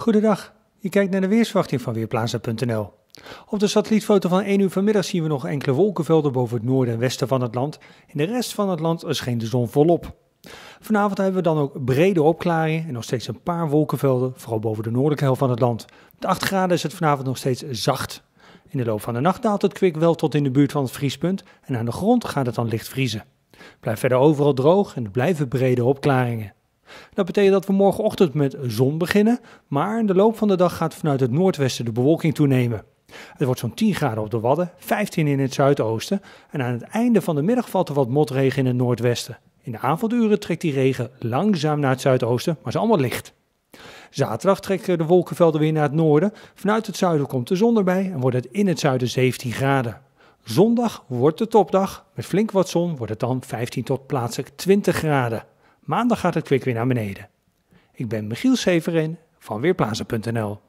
Goedendag, je kijkt naar de weersverwachting van Weerplaza.nl. Op de satellietfoto van 1 uur vanmiddag zien we nog enkele wolkenvelden boven het noorden en westen van het land. In de rest van het land schijnt de zon volop. Vanavond hebben we dan ook brede opklaringen en nog steeds een paar wolkenvelden, vooral boven de noordelijke helft van het land. Met 8 graden is het vanavond nog steeds zacht. In de loop van de nacht daalt het kwik wel tot in de buurt van het vriespunt en aan de grond gaat het dan licht vriezen. Blijf verder overal droog en blijven brede opklaringen. Dat betekent dat we morgenochtend met zon beginnen, maar in de loop van de dag gaat vanuit het noordwesten de bewolking toenemen. Het wordt zo'n 10 graden op de Wadden, 15 in het zuidoosten en aan het einde van de middag valt er wat motregen in het noordwesten. In de avonduren trekt die regen langzaam naar het zuidoosten, maar is allemaal licht. Zaterdag trekken de wolkenvelden weer naar het noorden. Vanuit het zuiden komt de zon erbij en wordt het in het zuiden 17 graden. Zondag wordt de topdag. Met flink wat zon wordt het dan 15 tot plaatselijk 20 graden. Maandag gaat het kwik weer naar beneden. Ik ben Michiel Severin van Weerplaza.nl